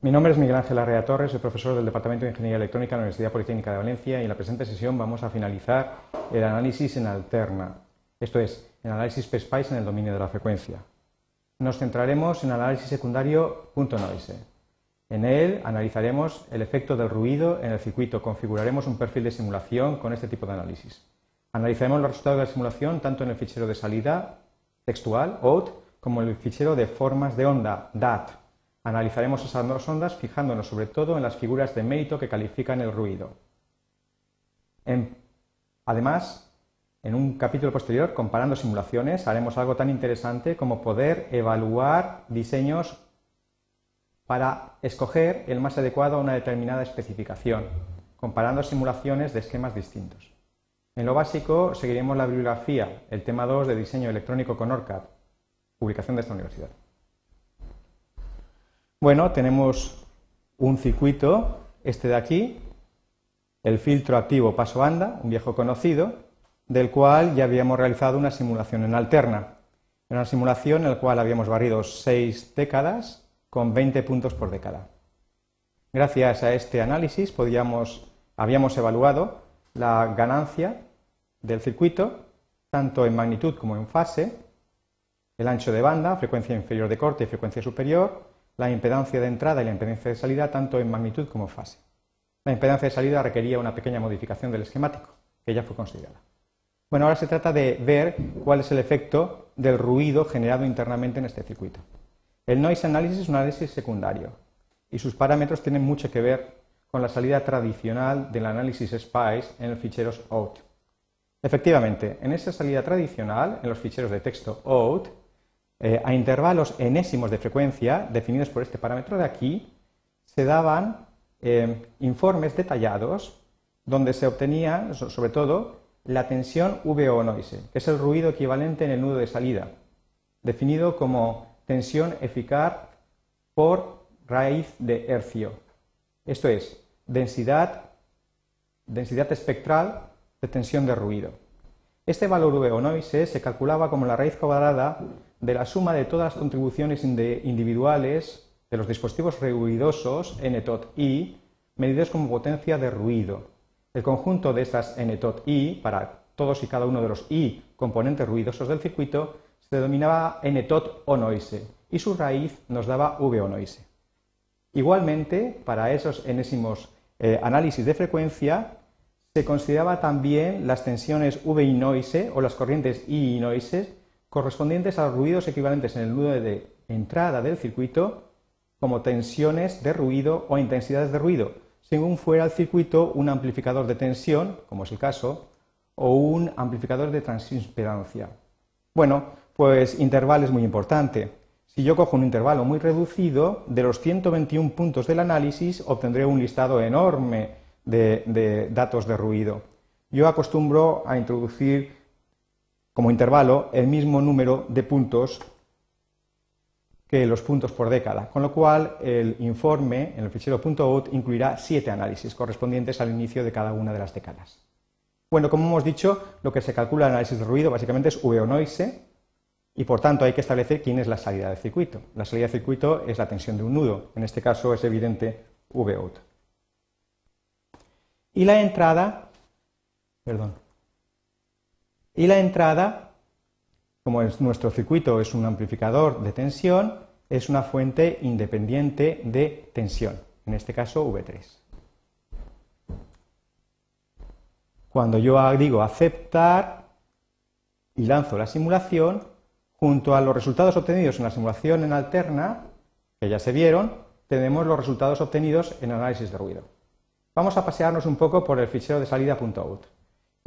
Mi nombre es Miguel Ángel Arrea Torres, soy profesor del Departamento de Ingeniería Electrónica de la Universidad Politécnica de Valencia y en la presente sesión vamos a finalizar el análisis en alterna, esto es, el análisis PSPICE en el dominio de la frecuencia. Nos centraremos en el análisis secundario punto noise. En él analizaremos el efecto del ruido en el circuito, configuraremos un perfil de simulación con este tipo de análisis. Analizaremos los resultados de la simulación tanto en el fichero de salida textual, OUT, como en el fichero de formas de onda, DAT Analizaremos esas dos ondas fijándonos sobre todo en las figuras de mérito que califican el ruido. además, en un capítulo posterior, comparando simulaciones, haremos algo tan interesante como poder evaluar diseños para escoger el más adecuado a una determinada especificación, comparando simulaciones de esquemas distintos. En lo básico, seguiremos la bibliografía, el tema 2 de diseño electrónico con ORCAD, publicación de esta universidad. Bueno, tenemos un circuito, este de aquí, el filtro activo paso banda, un viejo conocido, del cual ya habíamos realizado una simulación en alterna. Una simulación en la cual habíamos barrido seis décadas con 20 puntos por década. Gracias a este análisis podíamos, habíamos evaluado la ganancia del circuito, tanto en magnitud como en fase, el ancho de banda, frecuencia inferior de corte y frecuencia superior, la impedancia de entrada y la impedancia de salida tanto en magnitud como fase. La impedancia de salida requería una pequeña modificación del esquemático, que ya fue considerada. Bueno, ahora se trata de ver cuál es el efecto del ruido generado internamente en este circuito. El noise analysis es un análisis secundario y sus parámetros tienen mucho que ver con la salida tradicional del análisis SPICE en los ficheros out. Efectivamente, en esa salida tradicional, en los ficheros de texto out eh, a intervalos enésimos de frecuencia, definidos por este parámetro de aquí, se daban eh, informes detallados donde se obtenía, sobre todo, la tensión VO noise, que es el ruido equivalente en el nudo de salida, definido como tensión eficaz por raíz de hercio. Esto es, densidad, densidad espectral de tensión de ruido. Este valor VO noise se calculaba como la raíz cuadrada de la suma de todas las contribuciones individuales de los dispositivos ruidosos NTOT-I medidos como potencia de ruido. El conjunto de estas NTOT-I para todos y cada uno de los I componentes ruidosos del circuito se denominaba NTOT o noise y su raíz nos daba V o noise. Igualmente, para esos enésimos eh, análisis de frecuencia, se consideraba también las tensiones V y noise o las corrientes I y noise correspondientes a los ruidos equivalentes en el nudo de entrada del circuito como tensiones de ruido o intensidades de ruido, según fuera el circuito un amplificador de tensión, como es el caso, o un amplificador de transimpedancia. Bueno, pues intervalo es muy importante. Si yo cojo un intervalo muy reducido, de los 121 puntos del análisis obtendré un listado enorme de datos de ruido. Yo acostumbro a introducir como intervalo el mismo número de puntos que los puntos por década, con lo cual el informe en el fichero .out incluirá siete análisis correspondientes al inicio de cada una de las décadas. Bueno, como hemos dicho, lo que se calcula en análisis de ruido básicamente es o noise y por tanto hay que establecer quién es la salida del circuito. La salida del circuito es la tensión de un nudo, en este caso es evidente VOUT. Y la entrada, perdón, y la entrada, como nuestro circuito es un amplificador de tensión, es una fuente independiente de tensión, en este caso V3. Cuando yo digo aceptar y lanzo la simulación, junto a los resultados obtenidos en la simulación en alterna, que ya se vieron, tenemos los resultados obtenidos en análisis de ruido. Vamos a pasearnos un poco por el fichero de salida.out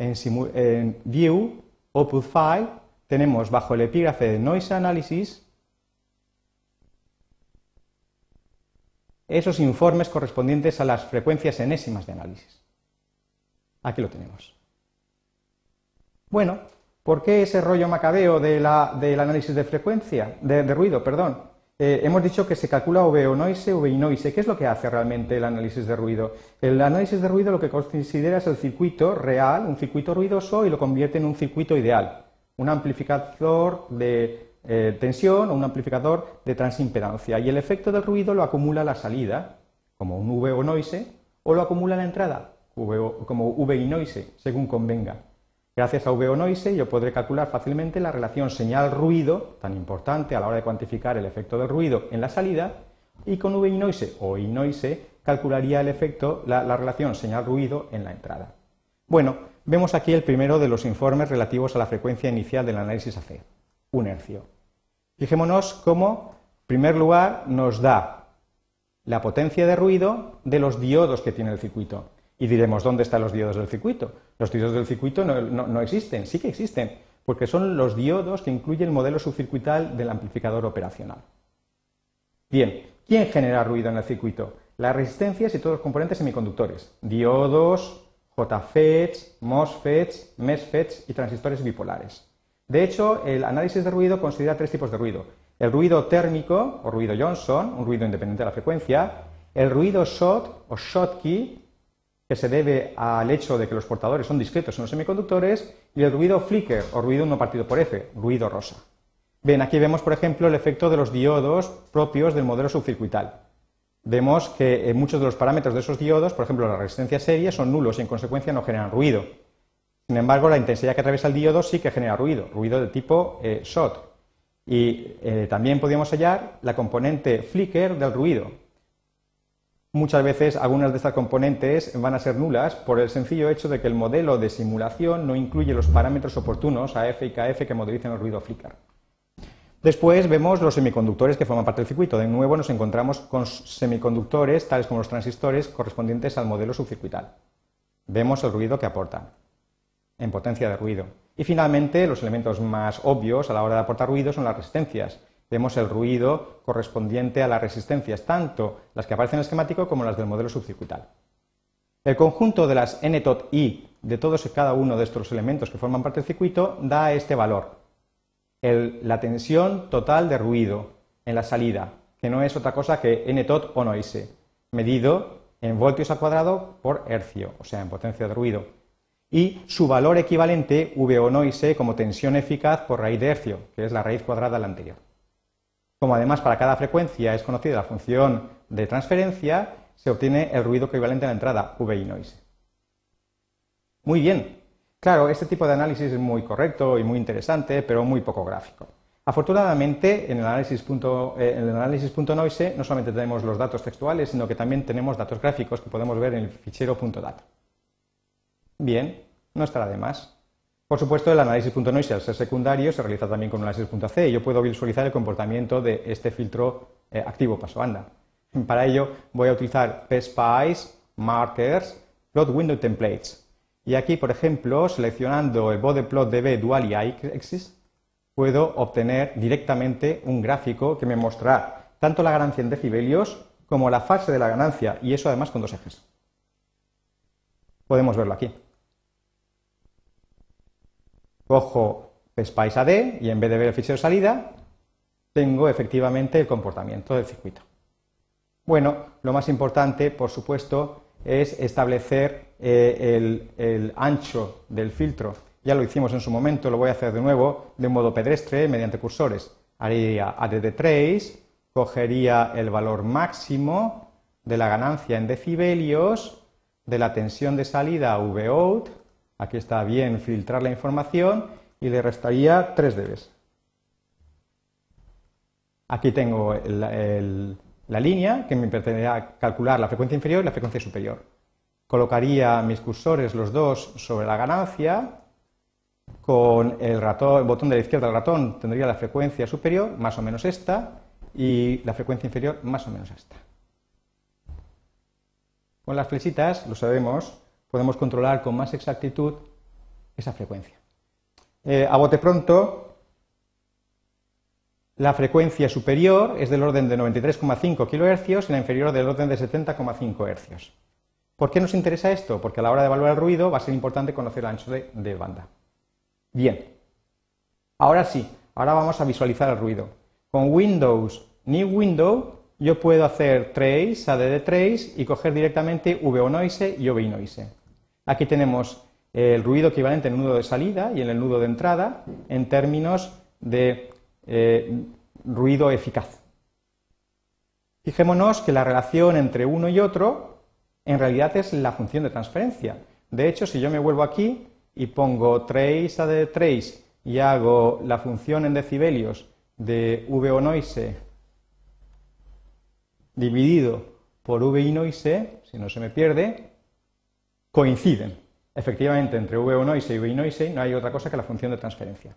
en, View, Output File, tenemos bajo el epígrafe de Noise Analysis esos informes correspondientes a las frecuencias enésimas de análisis. Aquí lo tenemos. Bueno, ¿por qué ese rollo macabeo del análisis de frecuencia, de ruido, perdón? Eh, hemos dicho que se calcula V-O-Noise, V-Noise. ¿Qué es lo que hace realmente el análisis de ruido? El análisis de ruido lo que considera es el circuito real, un circuito ruidoso, y lo convierte en un circuito ideal, un amplificador de eh, tensión o un amplificador de transimpedancia. Y el efecto del ruido lo acumula la salida, como un V-O-Noise, o lo acumula la entrada, como V-Noise, según convenga. Gracias a o Noise yo podré calcular fácilmente la relación señal-ruido, tan importante a la hora de cuantificar el efecto del ruido en la salida, y con VI Noise o I Noise calcularía el efecto, la, la relación señal-ruido en la entrada. Bueno, vemos aquí el primero de los informes relativos a la frecuencia inicial del análisis AC, un hercio. Fijémonos cómo, en primer lugar, nos da la potencia de ruido de los diodos que tiene el circuito. Y diremos, ¿dónde están los diodos del circuito? Los diodos del circuito no, existen, sí que existen, porque son los diodos que incluye el modelo subcircuital del amplificador operacional. Bien, ¿quién genera ruido en el circuito? Las resistencias y todos los componentes semiconductores, diodos, JFETs, MOSFETs, MESFETs e y transistores bipolares. De hecho, el análisis de ruido considera tres tipos de ruido. El ruido térmico, o ruido Johnson, un ruido independiente de la frecuencia, el ruido SHOT o Schottky, que se debe al hecho de que los portadores son discretos en los semiconductores, y el ruido flicker o ruido no partido por F, ruido rosa. Bien, aquí vemos, por ejemplo, el efecto de los diodos propios del modelo subcircuital. Vemos que muchos de los parámetros de esos diodos, por ejemplo la resistencia serie, son nulos y en consecuencia no generan ruido. Sin embargo, la intensidad que atraviesa el diodo sí que genera ruido, ruido de tipo eh, shot. SOT. Y eh, también podríamos hallar la componente flicker del ruido, Muchas veces algunas de estas componentes van a ser nulas por el sencillo hecho de que el modelo de simulación no incluye los parámetros oportunos AF y KF que modelicen el ruido flicker. Después vemos los semiconductores que forman parte del circuito. De nuevo nos encontramos con semiconductores, tales como los transistores, correspondientes al modelo subcircuital. Vemos el ruido que aportan en potencia de ruido. Y finalmente, los elementos más obvios a la hora de aportar ruido son las resistencias vemos el ruido correspondiente a las resistencias, tanto las que aparecen en el esquemático como las del modelo subcircuital. El conjunto de las n tot I de todos y cada uno de estos elementos que forman parte del circuito da este valor, la tensión total de ruido en la salida, que no es otra cosa que NTOT o noise, medido en voltios al cuadrado por hercio, o sea, en potencia de ruido, y su valor equivalente, V o noise, como tensión eficaz por raíz de hercio, que es la raíz cuadrada de la anterior. Como además para cada frecuencia es conocida la función de transferencia, se obtiene el ruido equivalente a la entrada, y noise. Muy bien. Claro, este tipo de análisis es muy correcto y muy interesante, pero muy poco gráfico. Afortunadamente, en el análisis, eh, en el análisis noise no solamente tenemos los datos textuales, sino que también tenemos datos gráficos que podemos ver en el fichero .data. Bien, no estará de más. Por supuesto, el análisis noise, al ser secundario, se realiza también con un análisis y yo puedo visualizar el comportamiento de este filtro eh, activo paso banda. Para ello voy a utilizar PSPICE, Markers, Plot Window Templates. Y aquí, por ejemplo, seleccionando el body plot DB Dual y Axis, puedo obtener directamente un gráfico que me mostrará tanto la ganancia en decibelios como la fase de la ganancia, y eso además con dos ejes. Podemos verlo aquí cojo spice AD y en vez de ver el fichero salida, tengo efectivamente el comportamiento del circuito. Bueno, lo más importante, por supuesto, es establecer eh, el, ancho del filtro. Ya lo hicimos en su momento, lo voy a hacer de nuevo de un modo pedestre mediante cursores. Haría ADD3, cogería el valor máximo de la ganancia en decibelios, de la tensión de salida VOUT, Aquí está bien filtrar la información y le restaría 3 debes. Aquí tengo la línea que me permitirá calcular la frecuencia inferior y la frecuencia superior. Colocaría mis cursores los dos sobre la ganancia. Con el, ratón, el botón de la izquierda del ratón tendría la frecuencia superior, más o menos esta, y la frecuencia inferior, más o menos esta. Con las flechitas lo sabemos podemos controlar con más exactitud esa frecuencia. Eh, a bote pronto, la frecuencia superior es del orden de 93,5 kHz y la inferior del orden de 70,5 Hz. ¿Por qué nos interesa esto? Porque a la hora de evaluar el ruido va a ser importante conocer el ancho de, banda. Bien, ahora sí, ahora vamos a visualizar el ruido. Con Windows, New Window, yo puedo hacer trace, ADD trace y coger directamente VO noise y OBI noise. Aquí tenemos el ruido equivalente en el nudo de salida y en el nudo de entrada en términos de eh, ruido eficaz. Fijémonos que la relación entre uno y otro en realidad es la función de transferencia. De hecho, si yo me vuelvo aquí y pongo trace a de trace y hago la función en decibelios de VO noise dividido por y noise, si no se me pierde, coinciden. Efectivamente, entre V1 y V1 no hay otra cosa que la función de transferencia.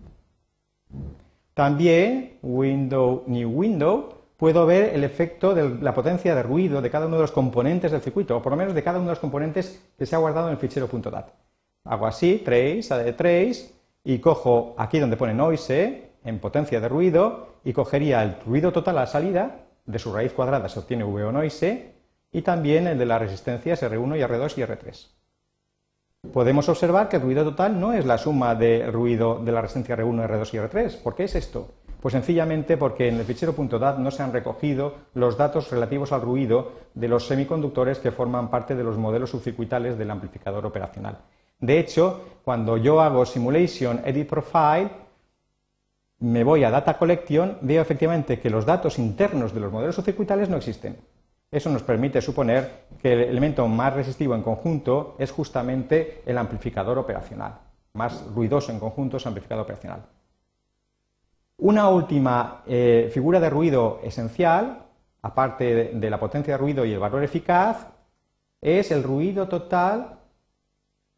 También, window new window, puedo ver el efecto de la potencia de ruido de cada uno de los componentes del circuito, o por lo menos de cada uno de los componentes que se ha guardado en el fichero .dat. Hago así, trace, de trace, y cojo aquí donde pone noise, en potencia de ruido, y cogería el ruido total a la salida, de su raíz cuadrada se obtiene V1 noise, y también el de las resistencias R1 y R2 y R3. Podemos observar que el ruido total no es la suma de ruido de la resistencia R1, R2 y R3. ¿Por qué es esto? Pues sencillamente porque en el fichero .dat no se han recogido los datos relativos al ruido de los semiconductores que forman parte de los modelos subcircuitales del amplificador operacional. De hecho, cuando yo hago Simulation Edit Profile, me voy a Data Collection, veo efectivamente que los datos internos de los modelos subcircuitales no existen. Eso nos permite suponer que el elemento más resistivo en conjunto es justamente el amplificador operacional. Más ruidoso en conjunto es amplificador operacional. Una última eh, figura de ruido esencial, aparte de, la potencia de ruido y el valor eficaz, es el ruido total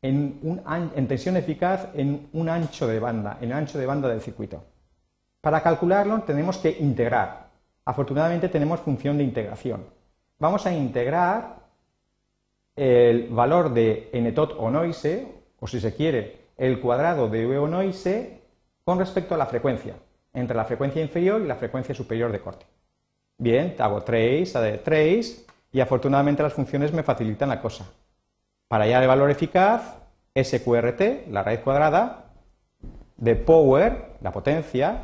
en, en, tensión eficaz en un ancho de banda, en el ancho de banda del circuito. Para calcularlo tenemos que integrar. Afortunadamente tenemos función de integración vamos a integrar el valor de tot o noise, o si se quiere, el cuadrado de v o noise con respecto a la frecuencia, entre la frecuencia inferior y la frecuencia superior de corte. Bien, hago trace, de trace, y afortunadamente las funciones me facilitan la cosa. Para hallar el valor eficaz, SQRT, la raíz cuadrada, de power, la potencia,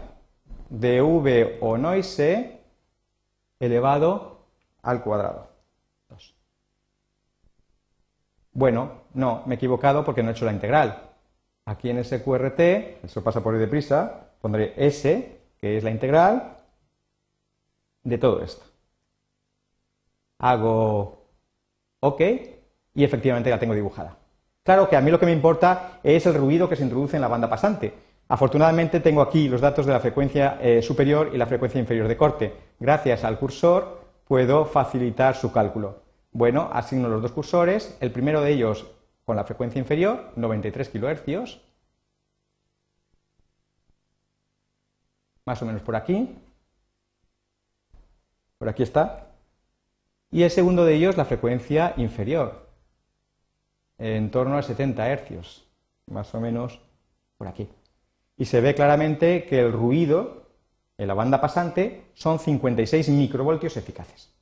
de V o noise elevado al cuadrado. Bueno, no, me he equivocado porque no he hecho la integral. Aquí en SQRT, eso pasa por ir deprisa, pondré S, que es la integral de todo esto. Hago OK y efectivamente la tengo dibujada. Claro que a mí lo que me importa es el ruido que se introduce en la banda pasante. Afortunadamente tengo aquí los datos de la frecuencia eh, superior y la frecuencia inferior de corte. Gracias al cursor puedo facilitar su cálculo. Bueno, asigno los dos cursores, el primero de ellos con la frecuencia inferior, 93 kHz, más o menos por aquí, por aquí está, y el segundo de ellos la frecuencia inferior, en torno a 70 Hz, más o menos por aquí. Y se ve claramente que el ruido en la banda pasante son 56 microvoltios eficaces.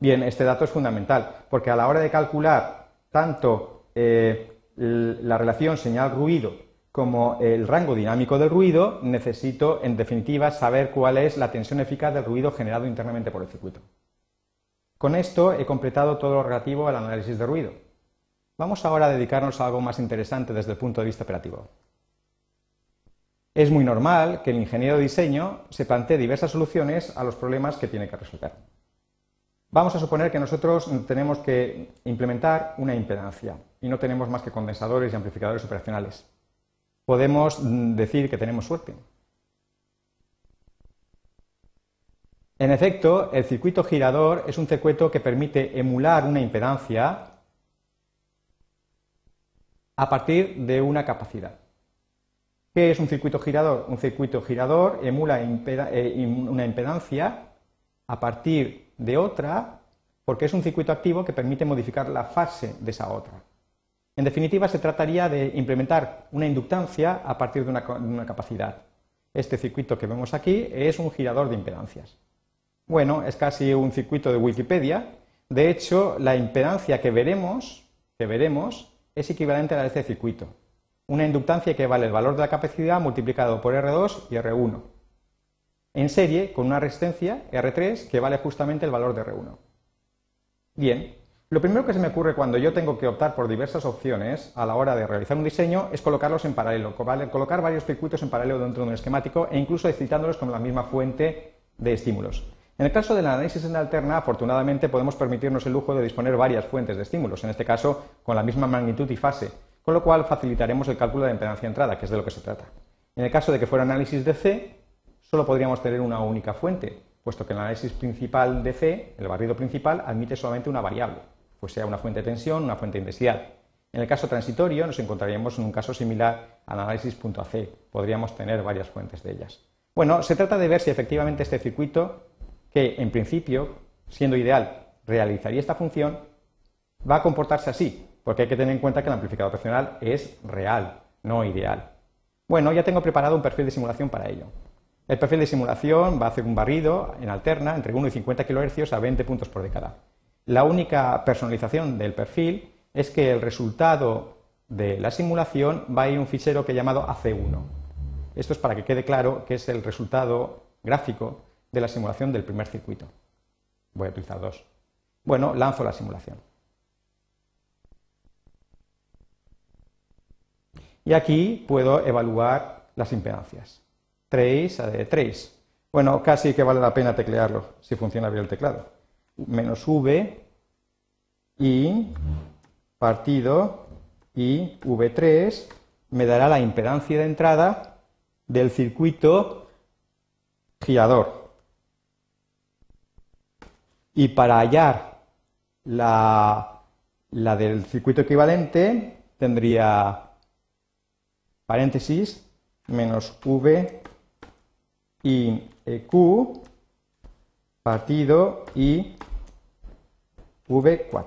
Bien, este dato es fundamental, porque a la hora de calcular tanto eh, la relación señal-ruido como eh, el rango dinámico del ruido, necesito, en definitiva, saber cuál es la tensión eficaz del ruido generado internamente por el circuito. Con esto he completado todo lo relativo al análisis de ruido. Vamos ahora a dedicarnos a algo más interesante desde el punto de vista operativo. Es muy normal que el ingeniero de diseño se plantee diversas soluciones a los problemas que tiene que resolver. Vamos a suponer que nosotros tenemos que implementar una impedancia y no tenemos más que condensadores y amplificadores operacionales. Podemos mm, decir que tenemos suerte. En efecto, el circuito girador es un circuito que permite emular una impedancia a partir de una capacidad. ¿Qué es un circuito girador? Un circuito girador emula eh, una impedancia a partir de otra, porque es un circuito activo que permite modificar la fase de esa otra. En definitiva, se trataría de implementar una inductancia a partir de una, capacidad. Este circuito que vemos aquí es un girador de impedancias. Bueno, es casi un circuito de Wikipedia. De hecho, la impedancia que veremos, que veremos es equivalente a la de este circuito una inductancia que vale el valor de la capacidad multiplicado por R2 y R1, en serie con una resistencia R3 que vale justamente el valor de R1. Bien, lo primero que se me ocurre cuando yo tengo que optar por diversas opciones a la hora de realizar un diseño es colocarlos en paralelo, colocar varios circuitos en paralelo dentro de un esquemático e incluso excitándolos con la misma fuente de estímulos. En el caso del análisis en alterna, afortunadamente podemos permitirnos el lujo de disponer varias fuentes de estímulos, en este caso con la misma magnitud y fase, con lo cual facilitaremos el cálculo de impedancia de entrada, que es de lo que se trata. En el caso de que fuera análisis de C, solo podríamos tener una única fuente, puesto que el análisis principal de C, el barrido principal, admite solamente una variable, pues sea una fuente de tensión, una fuente de intensidad. En el caso transitorio nos encontraríamos en un caso similar al análisis punto AC. podríamos tener varias fuentes de ellas. Bueno, se trata de ver si efectivamente este circuito, que en principio, siendo ideal, realizaría esta función, va a comportarse así, porque hay que tener en cuenta que el amplificador operacional es real, no ideal. Bueno, ya tengo preparado un perfil de simulación para ello. El perfil de simulación va a hacer un barrido en alterna entre 1 y 50 kHz a 20 puntos por década. La única personalización del perfil es que el resultado de la simulación va a ir un fichero que he llamado AC1. Esto es para que quede claro que es el resultado gráfico de la simulación del primer circuito. Voy a utilizar dos. Bueno, lanzo la simulación. Y aquí puedo evaluar las impedancias. 3 a de 3. Bueno, casi que vale la pena teclearlo si funciona bien el teclado. Menos V y partido y V3 me dará la impedancia de entrada del circuito girador. Y para hallar la, la del circuito equivalente tendría paréntesis menos v y eh, q partido y v4.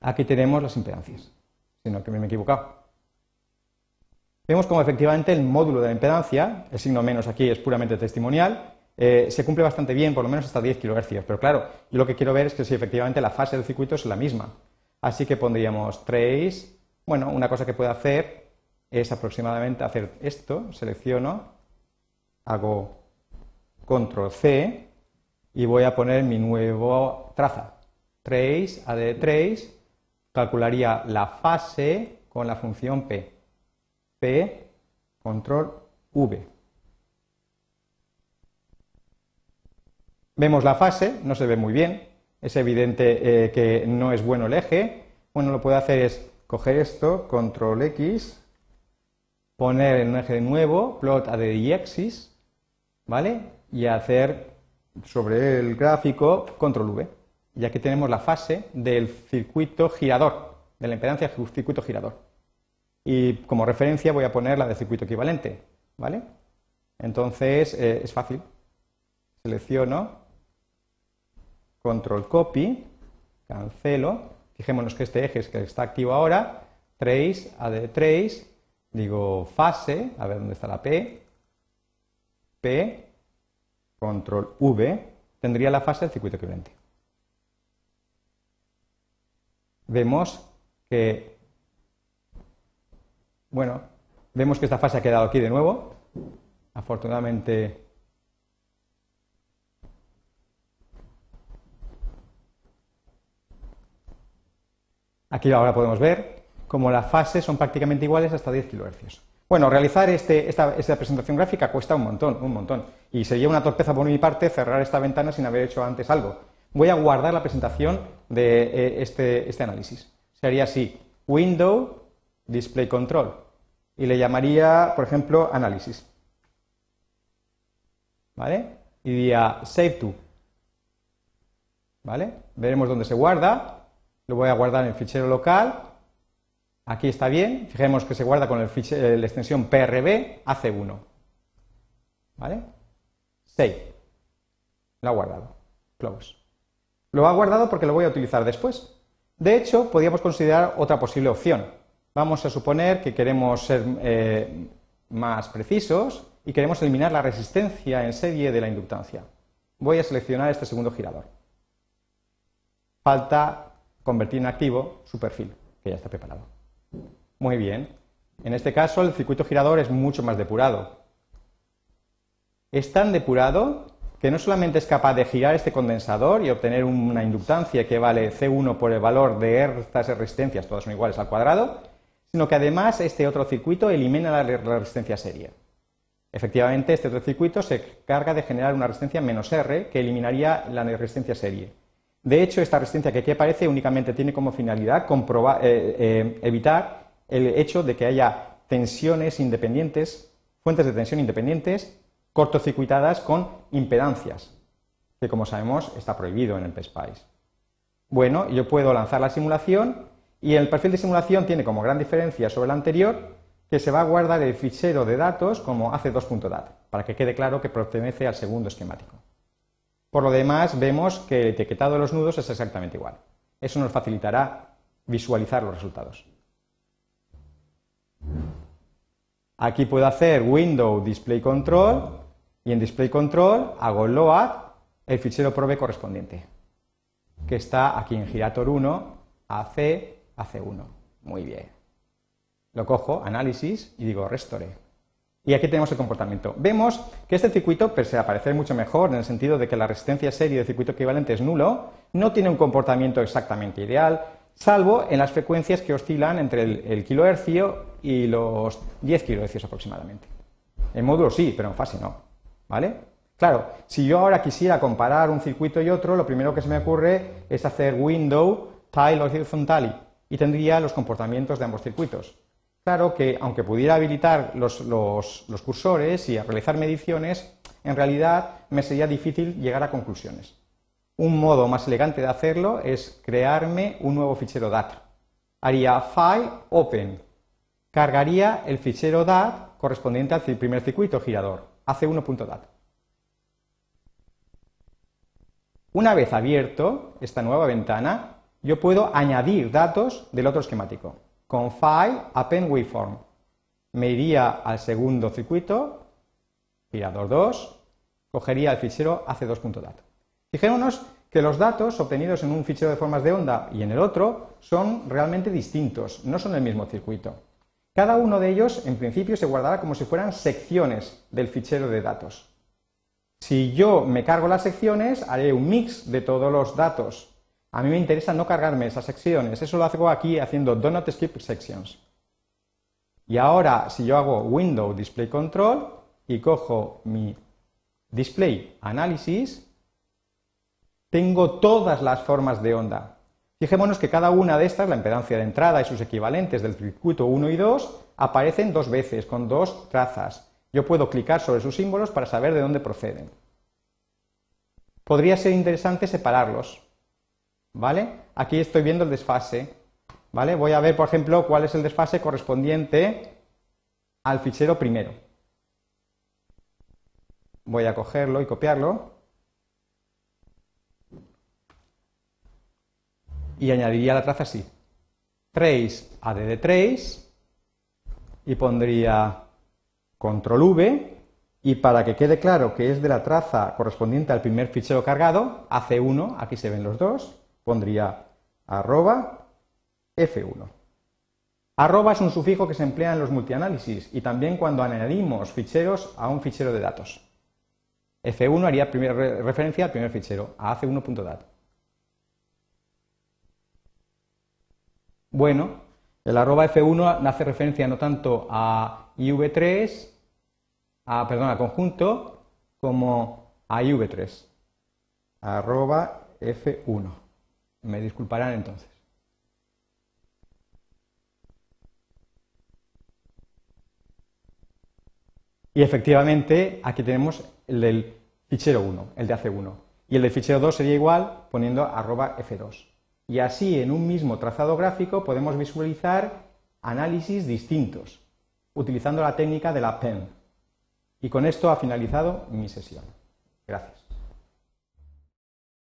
Aquí tenemos las impedancias, sino que me he equivocado. Vemos como efectivamente el módulo de la impedancia, el signo menos aquí es puramente testimonial, eh, se cumple bastante bien, por lo menos hasta 10 kHz. Pero claro, yo lo que quiero ver es que si efectivamente la fase del circuito es la misma. Así que pondríamos 3, bueno, una cosa que puedo hacer es aproximadamente hacer esto, selecciono, hago control C y voy a poner mi nuevo traza. Trace, AD trace, calcularía la fase con la función P. P, control V. Vemos la fase, no se ve muy bien, es evidente eh, que no es bueno el eje. Bueno, lo puedo hacer es coger esto, control X, poner el eje de nuevo, plot a axis, ¿vale? Y hacer sobre el gráfico control V. ya que tenemos la fase del circuito girador, de la impedancia del circuito girador. Y como referencia voy a poner la de circuito equivalente, ¿vale? Entonces eh, es fácil. Selecciono, control copy, cancelo Fijémonos que este eje es que está activo ahora, trace, AD3, digo fase, a ver dónde está la P, P, control V, tendría la fase del circuito equivalente. Vemos que, bueno, vemos que esta fase ha quedado aquí de nuevo, afortunadamente Aquí ahora podemos ver cómo las fases son prácticamente iguales hasta 10 kHz. Bueno, realizar este, esta, presentación gráfica cuesta un montón, un montón. Y sería una torpeza por mi parte cerrar esta ventana sin haber hecho antes algo. Voy a guardar la presentación de eh, este, este análisis. Sería así, window display control. Y le llamaría, por ejemplo, análisis. ¿Vale? Y diría save to. ¿Vale? Veremos dónde se guarda lo voy a guardar en el fichero local. Aquí está bien, fijemos que se guarda con eh, la extensión prb AC1. ¿Vale? Save. Lo ha guardado. Close. Lo ha guardado porque lo voy a utilizar después. De hecho, podríamos considerar otra posible opción. Vamos a suponer que queremos ser eh, más precisos y queremos eliminar la resistencia en serie de la inductancia. Voy a seleccionar este segundo girador. Falta convertir en activo su perfil, que ya está preparado. Muy bien. En este caso, el circuito girador es mucho más depurado. Es tan depurado que no solamente es capaz de girar este condensador y obtener una inductancia que vale C1 por el valor de estas resistencias, todas son iguales al cuadrado, sino que además este otro circuito elimina la, resistencia seria. Efectivamente, este otro circuito se carga de generar una resistencia menos R que eliminaría la resistencia serie. De hecho, esta resistencia que aquí aparece únicamente tiene como finalidad comprobar, eh, eh, evitar el hecho de que haya tensiones independientes, fuentes de tensión independientes, cortocircuitadas con impedancias, que como sabemos está prohibido en el PSPICE. Bueno, yo puedo lanzar la simulación y el perfil de simulación tiene como gran diferencia sobre el anterior que se va a guardar el fichero de datos como AC2.dat, para que quede claro que pertenece al segundo esquemático. Por lo demás, vemos que el etiquetado de los nudos es exactamente igual. Eso nos facilitará visualizar los resultados. Aquí puedo hacer window display control y en display control hago load el fichero probe correspondiente, que está aquí en girator 1, AC, AC1. Muy bien. Lo cojo, análisis y digo restore. Y aquí tenemos el comportamiento. Vemos que este circuito, pese a parecer mucho mejor en el sentido de que la resistencia serie del circuito equivalente es nulo, no tiene un comportamiento exactamente ideal, salvo en las frecuencias que oscilan entre el, kilohercio y los 10 kilohercios aproximadamente. En módulo sí, pero en fase no. ¿Vale? Claro, si yo ahora quisiera comparar un circuito y otro, lo primero que se me ocurre es hacer window, tile horizontal y tendría los comportamientos de ambos circuitos. Claro que aunque pudiera habilitar los, cursores y realizar mediciones, en realidad me sería difícil llegar a conclusiones. Un modo más elegante de hacerlo es crearme un nuevo fichero DAT. Haría File Open. Cargaría el fichero DAT correspondiente al primer circuito girador, AC1.DAT. Una vez abierto esta nueva ventana, yo puedo añadir datos del otro esquemático con File Append Waveform. Me iría al segundo circuito, tirador 2, cogería el fichero AC2.dat. Fijémonos que los datos obtenidos en un fichero de formas de onda y en el otro son realmente distintos, no son el mismo circuito. Cada uno de ellos, en principio, se guardará como si fueran secciones del fichero de datos. Si yo me cargo las secciones, haré un mix de todos los datos a mí me interesa no cargarme esas secciones. Eso lo hago aquí haciendo Donut Skip Sections. Y ahora, si yo hago Window Display Control y cojo mi Display Analysis, tengo todas las formas de onda. Fijémonos que cada una de estas, la impedancia de entrada y sus equivalentes del circuito 1 y 2, aparecen dos veces, con dos trazas. Yo puedo clicar sobre sus símbolos para saber de dónde proceden. Podría ser interesante separarlos. ¿vale? Aquí estoy viendo el desfase, ¿vale? Voy a ver, por ejemplo, cuál es el desfase correspondiente al fichero primero. Voy a cogerlo y copiarlo. Y añadiría la traza así. Trace add 3 trace y pondría control V y para que quede claro que es de la traza correspondiente al primer fichero cargado, hace 1 aquí se ven los dos, pondría arroba F1. Arroba es un sufijo que se emplea en los multianálisis y también cuando añadimos ficheros a un fichero de datos. F1 haría referencia al primer fichero, a AC1.dat. Bueno, el arroba F1 hace referencia no tanto a IV3, a, perdón, a conjunto, como a IV3. Arroba F1. Me disculparán entonces. Y efectivamente aquí tenemos el del fichero 1, el de hace 1. Y el del fichero 2 sería igual poniendo arroba F2. Y así en un mismo trazado gráfico podemos visualizar análisis distintos, utilizando la técnica de la PEN. Y con esto ha finalizado mi sesión. Gracias.